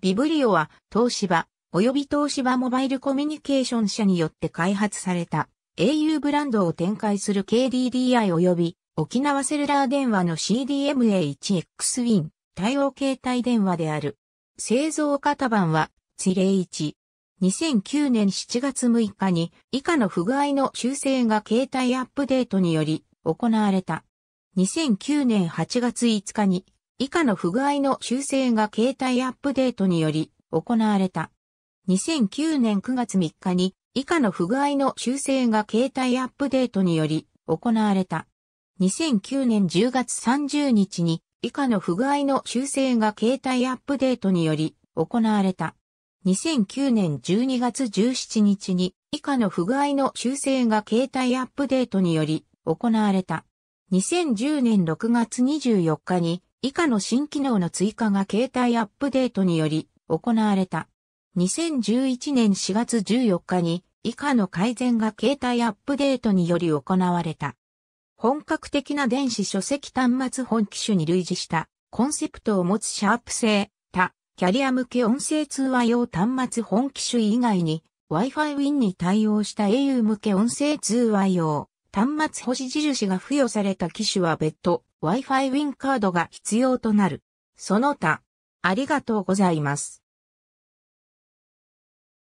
ビブリオは東芝及び東芝モバイルコミュニケーション社によって開発された au ブランドを展開する KDDI 及び沖縄セルラー電話の CDMA1XWIN 対応携帯電話である。製造型番は地例1。2009年7月6日に以下の不具合の修正が携帯アップデートにより行われた。2009年8月5日に以下の不具合の修正が携帯アップデートにより行われた。2009年9月3日に以下の不具合の修正が携帯アップデートにより行われた。2009年10月30日に以下の不具合の修正が携帯アップデートにより行われた。2009年12月17日に以下の不具合の修正が携帯アップデートにより行われた。2010年6月24日に以下の新機能の追加が携帯アップデートにより行われた。2011年4月14日に以下の改善が携帯アップデートにより行われた。本格的な電子書籍端末本機種に類似したコンセプトを持つシャープ製、他、キャリア向け音声通話用端末本機種以外に Wi-Fi Win に対応した au 向け音声通話用端末星印が付与された機種は別途 Wi-Fi ウィンカードが必要となる。その他、ありがとうございます。